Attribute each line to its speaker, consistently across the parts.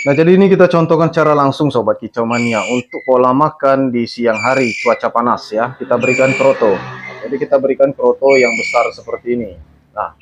Speaker 1: Nah, jadi ini kita contohkan cara langsung sobat kicau mania untuk pola makan di siang hari cuaca panas ya. Kita berikan proto Jadi kita berikan proto yang besar seperti ini. Nah,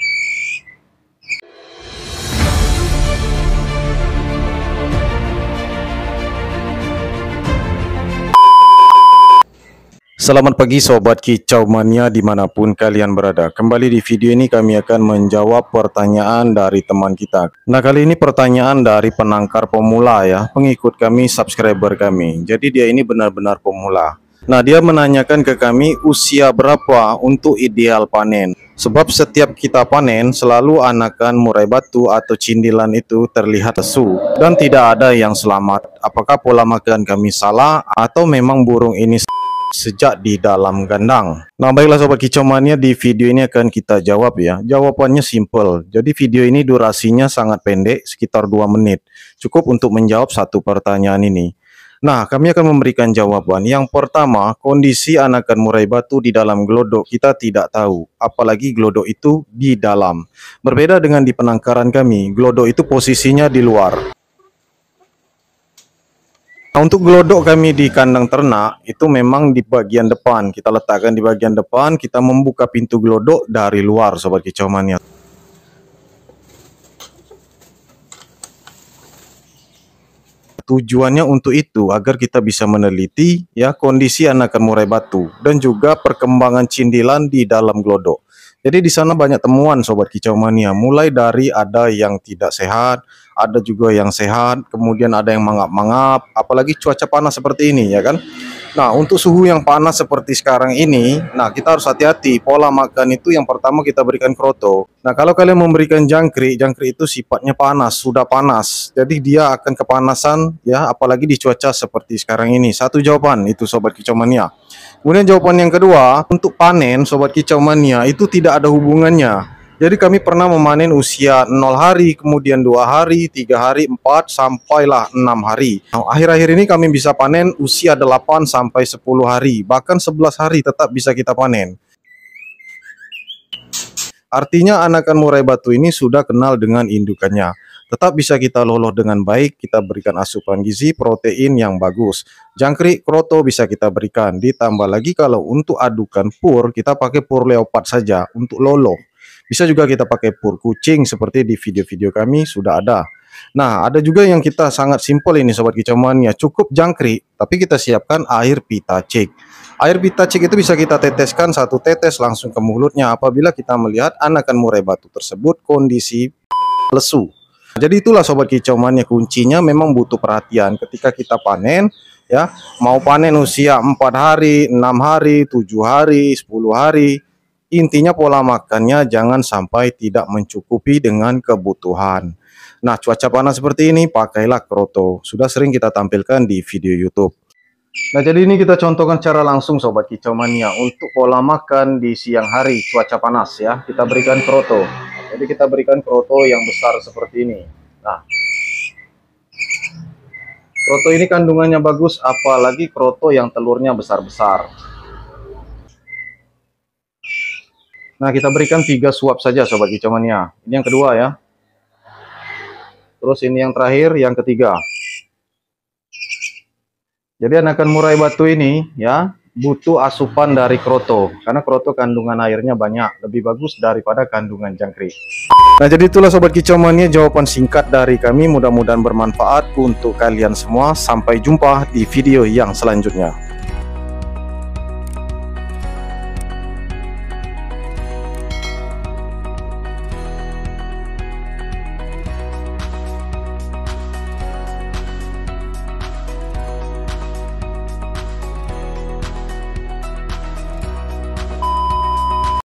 Speaker 1: Selamat pagi Sobat Kicau Mania dimanapun kalian berada Kembali di video ini kami akan menjawab pertanyaan dari teman kita Nah kali ini pertanyaan dari penangkar pemula ya Pengikut kami, subscriber kami Jadi dia ini benar-benar pemula Nah dia menanyakan ke kami usia berapa untuk ideal panen Sebab setiap kita panen selalu anakan murai batu atau cindilan itu terlihat lesu Dan tidak ada yang selamat Apakah pola makan kami salah atau memang burung ini sejak di dalam kandang. Nah baiklah sobat kicau di video ini akan kita jawab ya. Jawabannya simple. Jadi video ini durasinya sangat pendek sekitar 2 menit. Cukup untuk menjawab satu pertanyaan ini. Nah, kami akan memberikan jawaban. Yang pertama, kondisi anakan murai batu di dalam gelodok kita tidak tahu, apalagi gelodok itu di dalam. Berbeda dengan di penangkaran kami, gelodok itu posisinya di luar. Nah, untuk gelodok kami di kandang ternak itu memang di bagian depan. Kita letakkan di bagian depan, kita membuka pintu gelodok dari luar sobat kicau mania. Tujuannya untuk itu agar kita bisa meneliti ya kondisi anakan murai batu dan juga perkembangan cindilan di dalam gelodok. Jadi di sana banyak temuan sobat kicau mania, mulai dari ada yang tidak sehat, ada juga yang sehat, kemudian ada yang mangap-mangap, apalagi cuaca panas seperti ini ya kan. Nah, untuk suhu yang panas seperti sekarang ini, nah kita harus hati-hati. Pola makan itu yang pertama kita berikan kroto. Nah, kalau kalian memberikan jangkrik, jangkrik itu sifatnya panas, sudah panas. Jadi dia akan kepanasan ya, apalagi di cuaca seperti sekarang ini. Satu jawaban itu sobat kicau mania. Kemudian jawaban yang kedua, untuk panen sobat kicau mania itu tidak ada hubungannya. Jadi kami pernah memanen usia 0 hari, kemudian 2 hari, 3 hari, 4, sampailah 6 hari. Nah, akhir-akhir nah, ini kami bisa panen usia 8 sampai 10 hari, bahkan 11 hari tetap bisa kita panen. Artinya anakan murai batu ini sudah kenal dengan indukannya tetap bisa kita loloh dengan baik, kita berikan asupan gizi protein yang bagus. Jangkrik, kroto bisa kita berikan. Ditambah lagi kalau untuk adukan pur, kita pakai pur leopard saja untuk loloh. Bisa juga kita pakai pur kucing seperti di video-video kami sudah ada. Nah, ada juga yang kita sangat simpel ini sobat kicauannya, cukup jangkrik, tapi kita siapkan air pita cik Air pita cik itu bisa kita teteskan satu tetes langsung ke mulutnya apabila kita melihat anakan murai batu tersebut kondisi lesu. Jadi itulah sobat kicau mania kuncinya memang butuh perhatian ketika kita panen ya. Mau panen usia 4 hari, 6 hari, 7 hari, 10 hari. Intinya pola makannya jangan sampai tidak mencukupi dengan kebutuhan. Nah, cuaca panas seperti ini pakailah kroto. Sudah sering kita tampilkan di video YouTube. Nah, jadi ini kita contohkan cara langsung sobat kicau mania untuk pola makan di siang hari cuaca panas ya. Kita berikan kroto. Jadi kita berikan kroto yang besar seperti ini. Nah, kroto ini kandungannya bagus, apalagi kroto yang telurnya besar-besar. Nah, kita berikan tiga suap saja sobat kicauannya. Ini yang kedua ya. Terus ini yang terakhir, yang ketiga. Jadi anakan murai batu ini ya, butuh asupan dari kroto karena kroto kandungan airnya banyak lebih bagus daripada kandungan jangkrik nah jadi itulah sobat kicomannya jawaban singkat dari kami mudah-mudahan bermanfaat untuk kalian semua sampai jumpa di video yang selanjutnya